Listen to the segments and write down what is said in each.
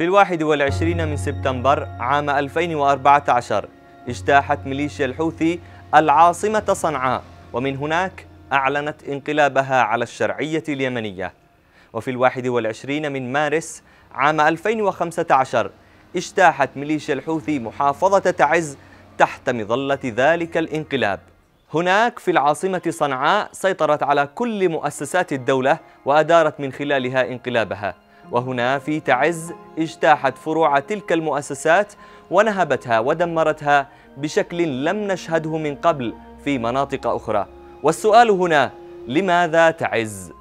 في الواحد والعشرين من سبتمبر عام 2014 اجتاحت ميليشيا الحوثي العاصمة صنعاء ومن هناك أعلنت انقلابها على الشرعية اليمنية وفي الواحد والعشرين من مارس عام 2015 اجتاحت ميليشيا الحوثي محافظة تعز تحت مظلة ذلك الانقلاب هناك في العاصمة صنعاء سيطرت على كل مؤسسات الدولة وأدارت من خلالها انقلابها وهنا في تعز اجتاحت فروع تلك المؤسسات ونهبتها ودمرتها بشكل لم نشهده من قبل في مناطق أخرى والسؤال هنا لماذا تعز؟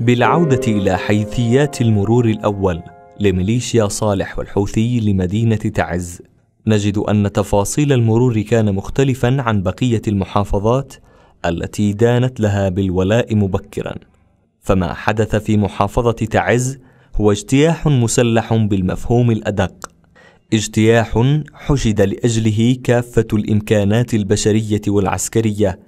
بالعودة إلى حيثيات المرور الأول لميليشيا صالح والحوثي لمدينة تعز نجد أن تفاصيل المرور كان مختلفا عن بقية المحافظات التي دانت لها بالولاء مبكرا فما حدث في محافظة تعز هو اجتياح مسلح بالمفهوم الأدق اجتياح حشد لأجله كافة الإمكانات البشرية والعسكرية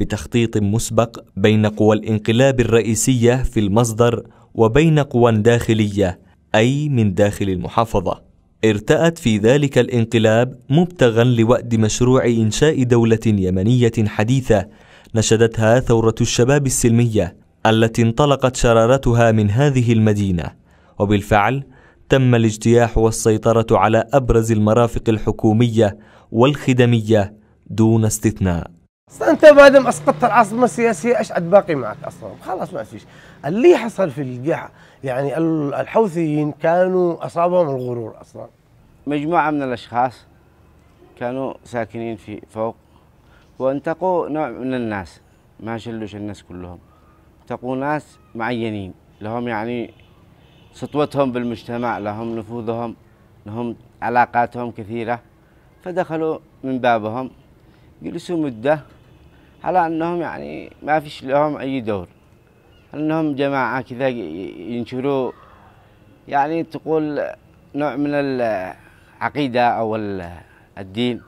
بتخطيط مسبق بين قوى الانقلاب الرئيسية في المصدر وبين قوى داخلية أي من داخل المحافظة. ارتأت في ذلك الانقلاب مبتغا لوأد مشروع إنشاء دولة يمنية حديثة نشدتها ثورة الشباب السلمية التي انطلقت شرارتها من هذه المدينة وبالفعل تم الاجتياح والسيطرة على أبرز المرافق الحكومية والخدمية دون استثناء انت ما دام اسقطت العاصمه السياسيه ايش عاد باقي معك اصلا خلاص ما فيش اللي حصل في القاع يعني الحوثيين كانوا اصابهم الغرور اصلا مجموعه من الاشخاص كانوا ساكنين في فوق وانتقوا نوع من الناس ما شلوش الناس كلهم انتقوا ناس معينين لهم يعني سطوتهم بالمجتمع لهم نفوذهم لهم علاقاتهم كثيره فدخلوا من بابهم جلسوا مده على أنهم يعني ما فيش لهم أي دور أنهم جماعة كذا ينشروا يعني تقول نوع من العقيدة أو الدين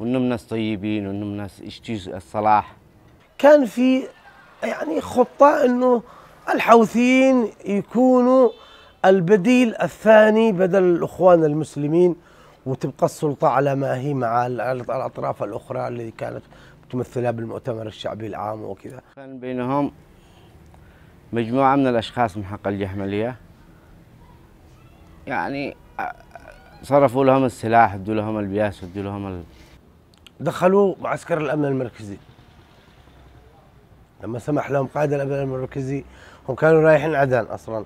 وأنهم ناس طيبين وأنهم ناس يشتيوا الصلاح كان في يعني خطة أنه الحوثيين يكونوا البديل الثاني بدل الإخوان المسلمين وتبقى السلطة على ما هي مع الأطراف الأخرى اللي كانت تمثلها بالمؤتمر الشعبي العام وكذا كان بينهم مجموعة من الأشخاص من حق الجحملية يعني آه، صرفوا لهم السلاح ادوا لهم البياس ادوا لهم ال... دخلوا معسكر الأمن المركزي لما سمح لهم قائد الأمن المركزي هم كانوا رايحين عدن أصلا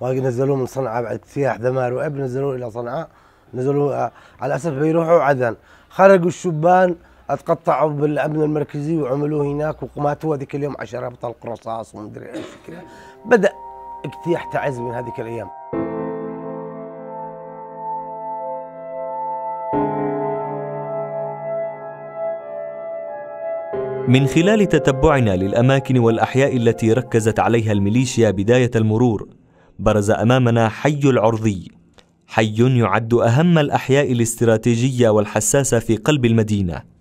ونزلوه من صنعاء بعد سياح دمار وإب نزلوا إلى صنعاء نزلوا آه، على أسف بيروحوا عدن خرجوا الشبان اتقطعوا بالامن المركزي وعملوه هناك وماتوا هذيك اليوم 10 بطلق رصاص ومدري ايش كذا بدا اجتياح تعز من هذيك الايام من خلال تتبعنا للاماكن والاحياء التي ركزت عليها الميليشيا بدايه المرور برز امامنا حي العرضي حي يعد اهم الاحياء الاستراتيجيه والحساسه في قلب المدينه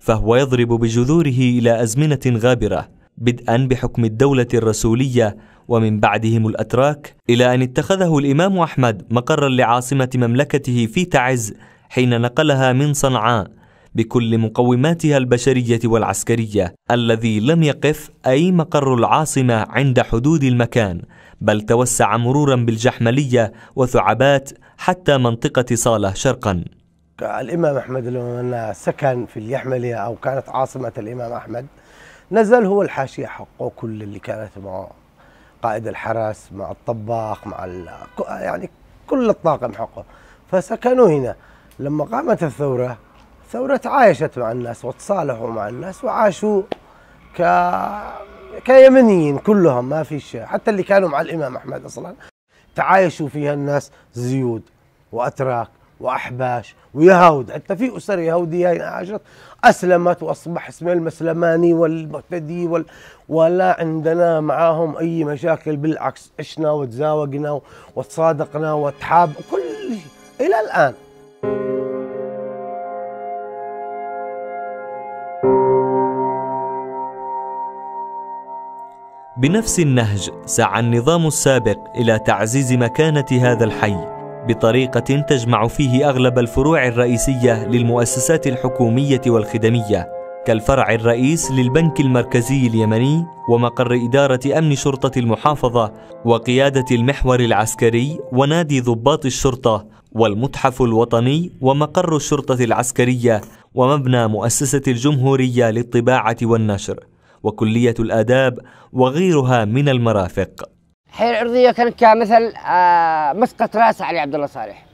فهو يضرب بجذوره إلى أزمنة غابرة بدءا بحكم الدولة الرسولية ومن بعدهم الأتراك إلى أن اتخذه الإمام أحمد مقرا لعاصمة مملكته في تعز حين نقلها من صنعاء بكل مقوماتها البشرية والعسكرية الذي لم يقف أي مقر العاصمة عند حدود المكان بل توسع مرورا بالجحملية وثعبات حتى منطقة صالة شرقا الإمام أحمد لما سكن في اليحملية أو كانت عاصمة الإمام أحمد نزل هو الحاشية حقه كل اللي كانت مع قائد الحرس مع الطباخ مع يعني كل الطاقم حقه فسكنوا هنا لما قامت الثورة الثورة تعايشت مع الناس وتصالحوا مع الناس وعاشوا ك كيمنيين كلهم ما فيش حتى اللي كانوا مع الإمام أحمد أصلا تعايشوا فيها الناس زيود وأتراك وأحباش ويهود حتى في أسر يهودية عاشت أسلمت وأصبح اسمها المسلماني والمعتدي وال... ولا عندنا معاهم أي مشاكل بالعكس عشنا وتزاوجنا وتصادقنا وتحاب كل شيء إلى الآن بنفس النهج سعى النظام السابق إلى تعزيز مكانة هذا الحي بطريقة تجمع فيه أغلب الفروع الرئيسية للمؤسسات الحكومية والخدمية كالفرع الرئيس للبنك المركزي اليمني ومقر إدارة أمن شرطة المحافظة وقيادة المحور العسكري ونادي ضباط الشرطة والمتحف الوطني ومقر الشرطة العسكرية ومبنى مؤسسة الجمهورية للطباعة والنشر وكلية الآداب وغيرها من المرافق حين الأرضية كان كمثل آه، مسقط راس علي عبد الله صالح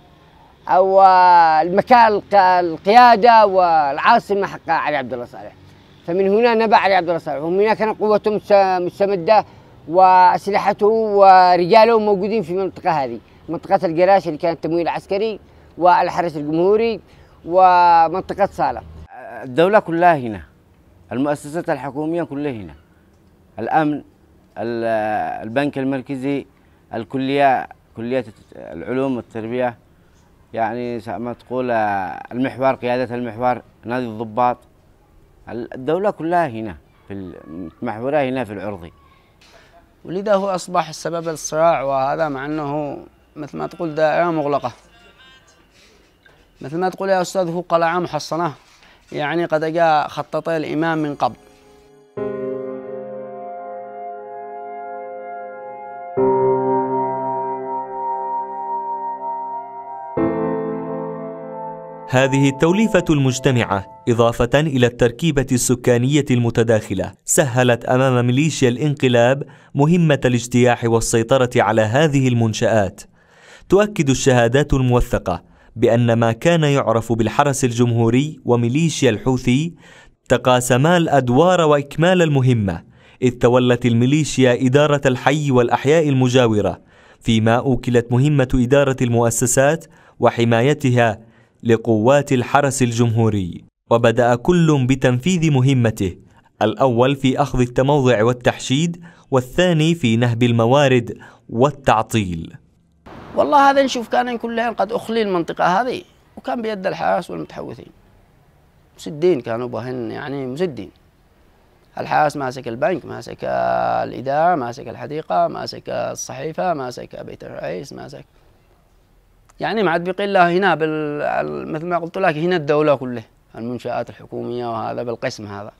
او آه، المكان القياده والعاصمه حق علي عبد الله صالح فمن هنا نبع علي عبد الله صالح ومن هنا كانت قوته مستمده واسلحته ورجاله موجودين في المنطقه هذه منطقه القراش اللي كانت تمويل عسكري والحرس الجمهوري ومنطقه صاله الدوله كلها هنا المؤسسات الحكوميه كلها هنا الامن البنك المركزي الكلية كلية العلوم والتربية يعني ما تقول المحور قيادة المحور نادي الضباط الدولة كلها هنا في المحورة هنا في العرضي ولذا هو أصبح سبب الصراع وهذا مع أنه مثل ما تقول دائرة مغلقة مثل ما تقول يا أستاذ هو قلعة محصنة يعني قد جاء خططي الإمام من قبل هذه التوليفة المجتمعة إضافة إلى التركيبة السكانية المتداخلة سهلت أمام ميليشيا الانقلاب مهمة الاجتياح والسيطرة على هذه المنشآت تؤكد الشهادات الموثقة بأن ما كان يعرف بالحرس الجمهوري وميليشيا الحوثي تقاسما الأدوار وإكمال المهمة إذ تولت الميليشيا إدارة الحي والأحياء المجاورة فيما أوكلت مهمة إدارة المؤسسات وحمايتها لقوات الحرس الجمهوري وبدأ كل بتنفيذ مهمته الأول في أخذ التموضع والتحشيد والثاني في نهب الموارد والتعطيل والله هذا نشوف كان كلهم قد أخلي المنطقة هذه وكان بيد الحاس والمتحوثين مسدين كانوا بهن يعني مسدين الحاس ماسك البنك ماسك الإدارة ماسك الحديقة ماسك الصحيفة ماسك بيت الرئيس ماسك يعني ما عاد بقي الا هنا بال... مثل ما قلت لك هنا الدوله كلها المنشات الحكوميه وهذا بالقسم هذا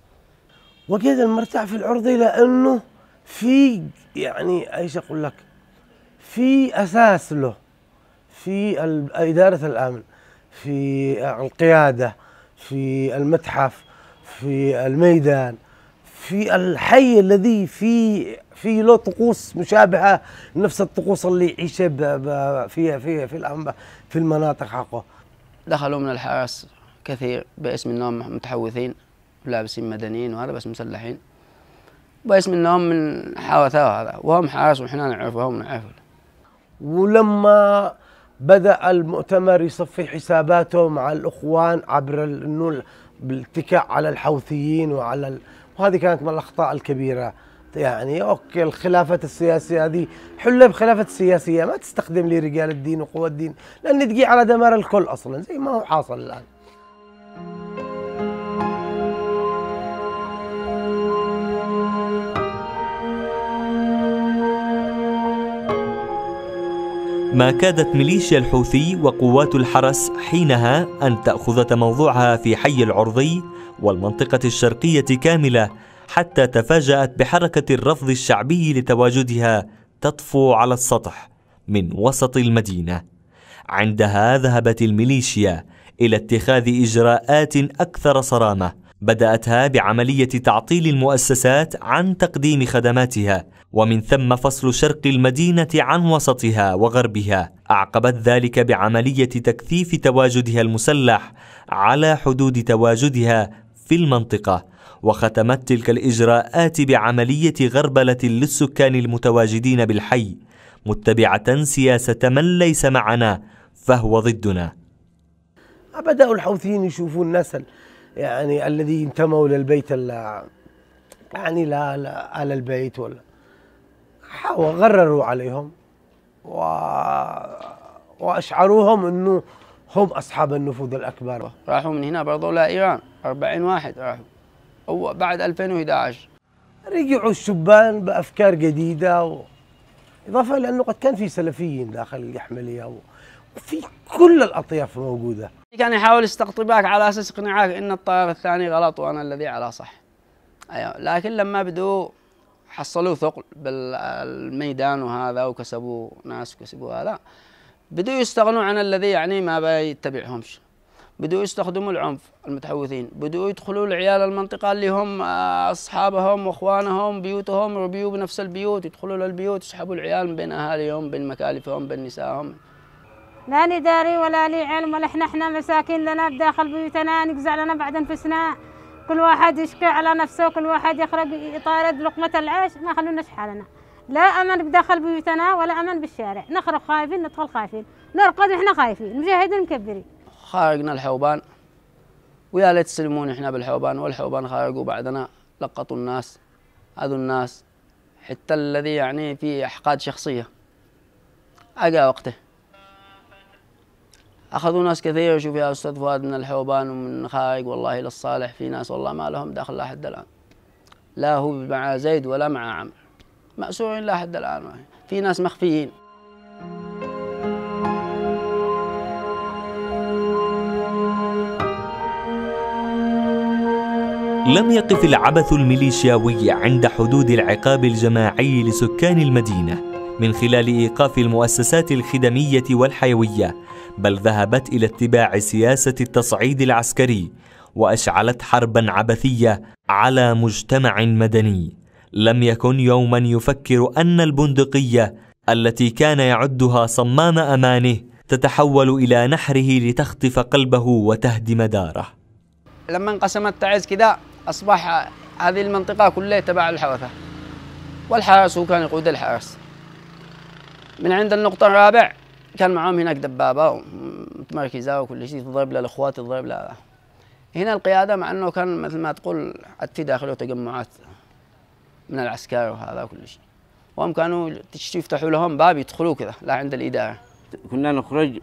وكذا المرتاح في العرضه لانه في يعني ايش اقول لك في اساس له في اداره الامن في القياده في المتحف في الميدان في الحي الذي فيه في له طقوس مشابهه لنفس الطقوس اللي يعيشها فيها في في في المناطق حقه. دخلوا من الحراس كثير باسم انهم متحوثين لابسين مدنيين وهذا بس مسلحين باسم انهم من حوثه هذا وهم حراس واحنا نعرفهم نعرفهم ولما بدا المؤتمر يصفي حساباته مع الاخوان عبر انه بالاتكاء على الحوثيين وعلى وهذه كانت من الاخطاء الكبيره يعني اوكي الخلافات السياسيه هذه حلها بخلافات سياسيه ما تستخدم لي رجال الدين وقوى الدين لان تجي على دمار الكل اصلا زي ما هو حاصل الان ما كادت ميليشيا الحوثي وقوات الحرس حينها أن تأخذ موضوعها في حي العرضي والمنطقة الشرقية كاملة حتى تفاجأت بحركة الرفض الشعبي لتواجدها تطفو على السطح من وسط المدينة. عندها ذهبت الميليشيا إلى اتخاذ إجراءات أكثر صرامة، بدأتها بعملية تعطيل المؤسسات عن تقديم خدماتها، ومن ثم فصل شرق المدينة عن وسطها وغربها، أعقبت ذلك بعملية تكثيف تواجدها المسلح على حدود تواجدها في المنطقة وختمت تلك الإجراءات بعملية غربلة للسكان المتواجدين بالحي متبعة سياسة من ليس معنا فهو ضدنا بدأوا الحوثيين يشوفوا الناس يعني الذي انتموا للبيت يعني لا, لا آل البيت ولا وغرروا عليهم و... وأشعروهم أنه هم أصحاب النفوذ الأكبر راحوا من هنا برضو لإيران 40 واحد راحوا أو بعد 2011 رجعوا الشبان بأفكار جديدة و... إضافة لأنه قد كان في سلفيين داخل اليحملية و... وفي كل الأطياف موجودة كان يحاول يستقطبك على أساس إقناعك إن الطائر الثاني غلط وأنا الذي على صح أيوة. لكن لما بدوا حصلوا ثقل بالميدان وهذا وكسبوا ناس وكسبوا هذا بدوا يستغنوا عن الذي يعني ما بيتبعهمش بدوا يستخدموا العنف المتحوثين بدوا يدخلوا العيال المنطقة اللي هم آه، أصحابهم وإخوانهم بيوتهم وبيوت بنفس البيوت يدخلوا للبيوت يسحبوا العيال من بين أهاليهم بين مكالفهم بين نسائهم لا نداري ولا لي علم ولا احنا احنا مساكين لنا بداخل بيوتنا نقزع لنا بعد انفسنا كل واحد يشكي على نفسه كل واحد يخرج يطارد لقمة العيش ما خلونا حالنا لا أمن بداخل بيوتنا ولا أمن بالشارع نخرج خايفين ندخل خايفين نرقد احنا خايفين مجاهدين مكبرين خارجنا الحوبان ويا ليت تسلمون إحنا بالحوبان والحوبان خارجوا بعدنا لقطوا الناس هذو الناس حتى الذي يعني في أحقاد شخصية أجا وقته أخذوا ناس كثير شوف يا أستاذ فؤاد من الحوبان ومن خارج والله للصالح في ناس والله ما لهم دخل لحد الآن لا هو مع زيد ولا مع عمرو مأسورين لحد الآن في ناس مخفيين لم يقف العبث الميليشياوي عند حدود العقاب الجماعي لسكان المدينة من خلال إيقاف المؤسسات الخدمية والحيوية بل ذهبت إلى اتباع سياسة التصعيد العسكري وأشعلت حربا عبثية على مجتمع مدني لم يكن يوما يفكر أن البندقية التي كان يعدها صمام أمانه تتحول إلى نحره لتخطف قلبه وتهدم داره لما انقسمت تعز كده أصبح هذه المنطقة كلها تبع الحوثة والحرس هو كان يقود الحرس من عند النقطة الرابع كان معاهم هناك دبابة متمركزة وكل شيء تضرب للأخوات تضرب لها هنا القيادة مع أنه كان مثل ما تقول حتى داخله تجمعات من العسكر وهذا كل شيء وهم كانوا يفتحوا لهم باب يدخلوا كذا لا عند الإدارة كنا نخرج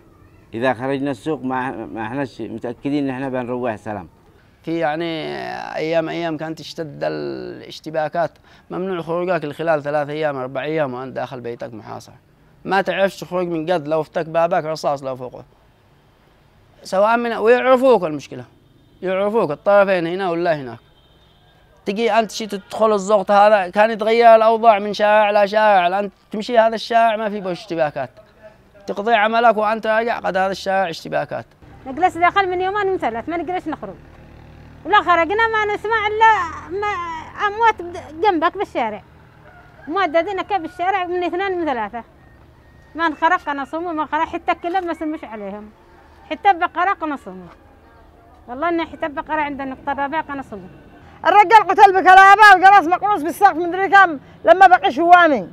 إذا خرجنا السوق ما ما احنا متأكدين إن احنا بنروح سلام في يعني أيام أيام كانت تشتد الاشتباكات ممنوع خروجك خلال ثلاث أيام أربع أيام وأنت داخل بيتك محاصر ما تعرفش تخرج من قد لو فتك بابك رصاص لو فوقه سواء من ويعرفوك المشكلة يعرفوك الطرفين هنا ولا هناك تجي انت شي تدخل الضغط هذا كان يتغير الاوضاع من شارع شائع الان تمشي هذا الشارع ما في به اشتباكات تقضي عملك وانت راجع قد هذا الشارع اشتباكات نجلس داخل من يومين من ثلاث ما نجلس نخرج ولا خرجنا ما نسمع الا اموات جنبك بالشارع موددين كيف بالشارع من اثنين من ثلاثه ما انخرق صوم ما خرق حتى كلهم ما سمش عليهم حتى بقراق نصومه والله ان حتى بقرق عندنا نقطه انا نصومه الرجال قتل بكلابه وجلس مقروص بالسقف مدري كم لما بقي شوامي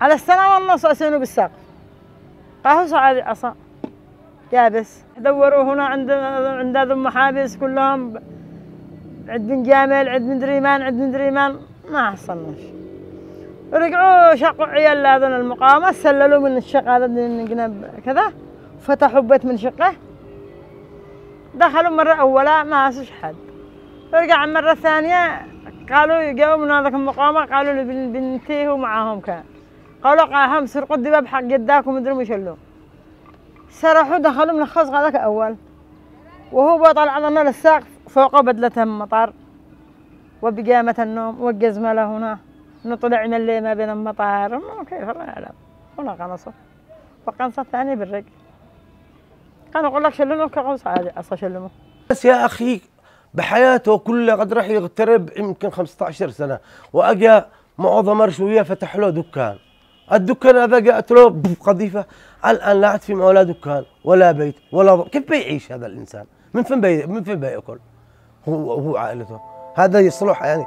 على السنة والنص أسينه بالسقف قهوة صعد عصا يابس دوروا هنا عند عند ذم محابس كلهم عند بن جامل عند بن دريمان عند بن دريمان ما حصلناش رجعوا شقوا عيال هذول المقاومة سللوا من الشق هذا جنب كذا فتحوا بيت من شقه دخلوا مرة أولى ما حد رجع مرة ثانية قالوا جاوبنا هذاك المقامة قالوا لي بنتيه معاهم كان قالوا قاهم سرقوا الدباب حق جداك ومدري وشلو سرحوا دخلوا من الخزق هذاك أول وهو طلع لنا للساق فوقه بدلة المطر وبقامة النوم والجزمة هنا نطلع من ما بين المطار كيف الله يعلم هنا قنصه وقنصة الثاني بالرجل كان أقول لك شلونه كقوس عادي أصلا شلونه بس يا أخي بحياته كلها قد راح يغترب يمكن 15 سنه واجا معظم رشويه فتح له دكان الدكان هذا جاءت له قذيفه الان لا عاد في ولا دكان ولا بيت ولا ض... كيف بيعيش هذا الانسان؟ من فين بي... من فين بياكل؟ هو هو عائلته هذا يصلح يعني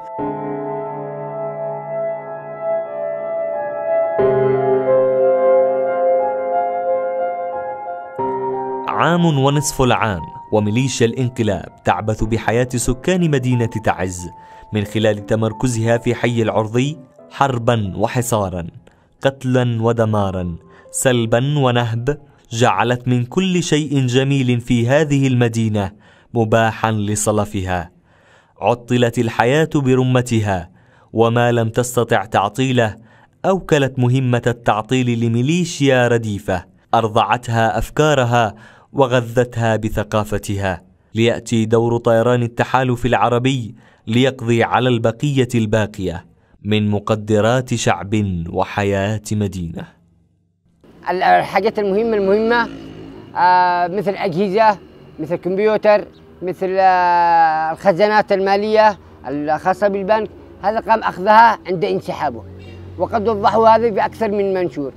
عام ونصف العام وميليشيا الانقلاب تعبث بحياة سكان مدينة تعز من خلال تمركزها في حي العرضي حربا وحصارا قتلا ودمارا سلبا ونهب جعلت من كل شيء جميل في هذه المدينة مباحا لصلفها عطلت الحياة برمتها وما لم تستطع تعطيله أوكلت مهمة التعطيل لميليشيا رديفة أرضعتها أفكارها وغذتها بثقافتها لياتي دور طيران التحالف العربي ليقضي على البقيه الباقيه من مقدرات شعب وحياه مدينه الحاجات المهمه المهمه آه، مثل اجهزه مثل كمبيوتر مثل آه، الخزانات الماليه الخاصه بالبنك هذا قام اخذها عند انسحابه وقد وضحوا هذا في اكثر من منشور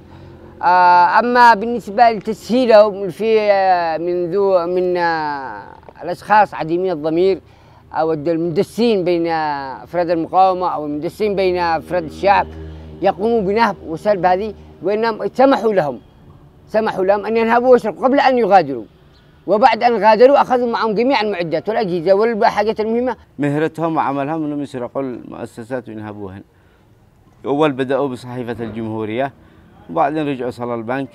آه، اما بالنسبه لتسهيلهم في آه، من ذو من آه، الاشخاص عديمي الضمير او المدسين بين افراد المقاومه او المدسين بين افراد الشعب يقوموا بنهب وسلب هذه وانهم سمحوا لهم سمحوا لهم ان ينهبوا ويسرقوا قبل ان يغادروا وبعد ان غادروا اخذوا معهم جميع المعدات والاجهزه والحاجات المهمه مهرتهم وعملهم انهم يسرقوا المؤسسات وينهبوهن اول بداوا بصحيفه الجمهوريه وبعدين رجعوا صلى البنك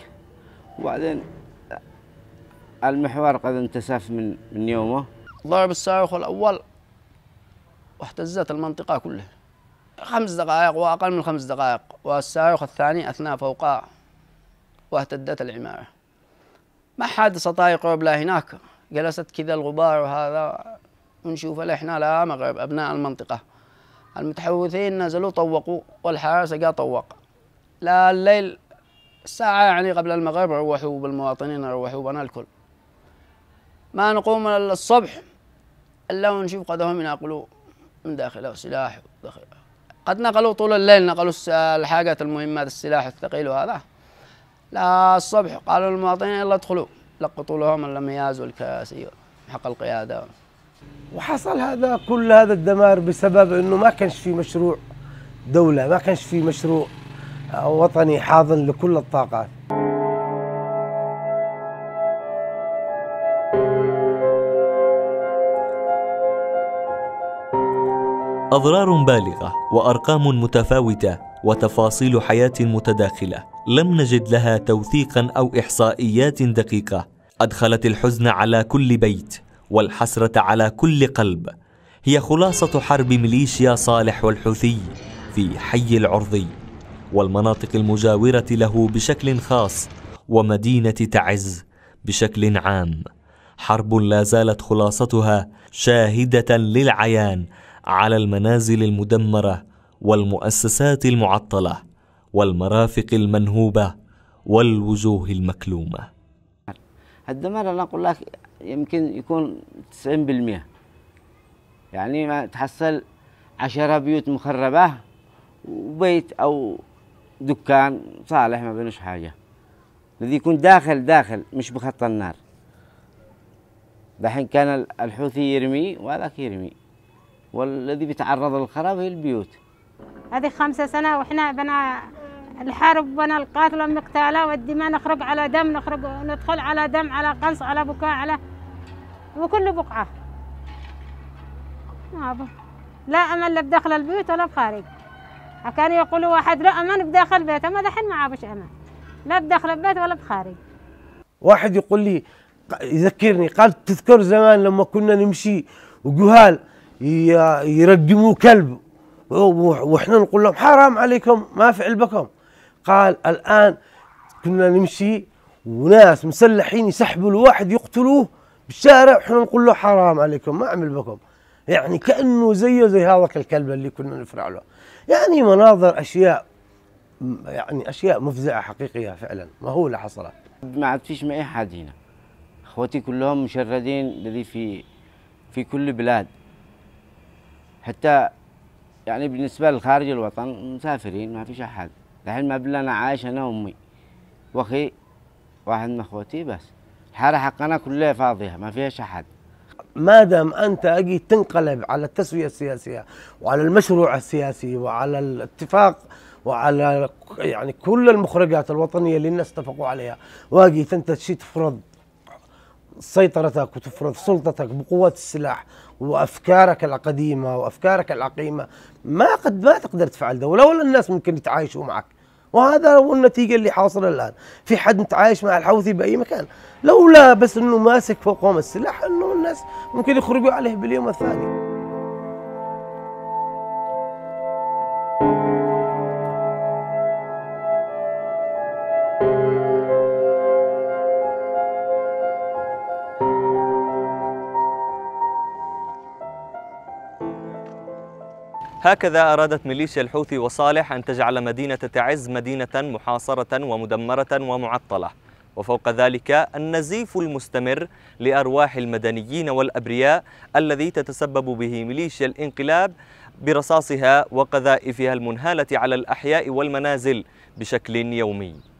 وبعدين المحور قد انتسف من من يومه ضرب الصاروخ الأول واهتزت المنطقة كلها خمس دقائق وأقل من خمس دقائق والصاروخ الثاني أثناء فوقها واهتدت العمارة ما حد استطاع يقرب لا هناك جلست كذا الغبار وهذا ونشوف احنا لا مغرب أبناء المنطقة المتحوثين نزلوا طوقوا والحراسه جاء طوق لا الليل ساعة يعني قبل المغرب روحوا بالمواطنين روحوا بنا الكل ما نقوم الصبح إلا ونشوف قد هم ينقلوا من داخله سلاح وداخله قد نقلوا طول الليل نقلوا الحاجات المهمات السلاح الثقيل وهذا لا الصبح قالوا للمواطنين يلا ادخلوا لقطوا لهم المياز والكراسي حق القيادة وحصل هذا كل هذا الدمار بسبب انه ما كانش في مشروع دولة ما كانش في مشروع وطني حاضن لكل الطاقات أضرار بالغة وأرقام متفاوتة وتفاصيل حياة متداخلة لم نجد لها توثيقا أو إحصائيات دقيقة أدخلت الحزن على كل بيت والحسرة على كل قلب هي خلاصة حرب ميليشيا صالح والحوثي في حي العرضي والمناطق المجاورة له بشكل خاص ومدينة تعز بشكل عام حرب لا زالت خلاصتها شاهدة للعيان على المنازل المدمرة والمؤسسات المعطلة والمرافق المنهوبة والوجوه المكلومة الدمار أنا أقول لك يمكن يكون 90% يعني ما تحصل عشرة بيوت مخربة وبيت أو دكان صالح ما بينوش حاجه الذي يكون داخل داخل مش بخط النار دحين كان الحوثي يرمي وهذاك يرمي والذي بيتعرض للخراب هي البيوت هذه خمسة سنة وإحنا بنا الحرب بنا القاتل والمقتالة والدماء نخرج على دم نخرج ندخل على دم على قنص على بكاء على وكل بقعة لا أمل لا بداخل البيوت ولا بخارج كان يقول واحد لا أمان بداخل بيته ما دحين ما عابش أمان لا بداخل البيت ولا بخارج واحد يقول لي يذكرني قال تذكر زمان لما كنا نمشي وجهال يردموا كلب واحنا نقول لهم حرام عليكم ما في علبكم قال الان كنا نمشي وناس مسلحين يسحبوا الواحد يقتلوه بالشارع وحنا نقول له حرام عليكم ما عمل بكم يعني كانه زيه زي هذاك الكلب اللي كنا نفرع له يعني مناظر اشياء يعني اشياء مفزعه حقيقيه فعلا مهوله حصلت ما عاد فيش معي حد هنا اخوتي كلهم مشردين الذي في في كل بلاد حتى يعني بالنسبه لخارج الوطن مسافرين ما فيش احد الحين ما بلا انا عايش انا وامي واخي واحد من اخوتي بس الحاره حقنا كلها فاضيه ما فيهاش احد ما دام انت اجي تنقلب على التسويه السياسيه وعلى المشروع السياسي وعلى الاتفاق وعلى يعني كل المخرجات الوطنيه اللي الناس اتفقوا عليها واجي انت تشي تفرض سيطرتك وتفرض سلطتك بقوة السلاح وأفكارك القديمة وأفكارك العقيمة ما قد ما تقدر تفعل ده ولولا الناس ممكن يتعايشوا معك وهذا هو النتيجة اللي حاصلة الآن في حد متعايش مع الحوثي بأي مكان لولا بس أنه ماسك فوقهم السلاح أنه الناس ممكن يخرجوا عليه باليوم الثاني هكذا أرادت ميليشيا الحوثي وصالح أن تجعل مدينة تعز مدينة محاصرة ومدمرة ومعطلة وفوق ذلك النزيف المستمر لأرواح المدنيين والأبرياء الذي تتسبب به ميليشيا الانقلاب برصاصها وقذائفها المنهالة على الأحياء والمنازل بشكل يومي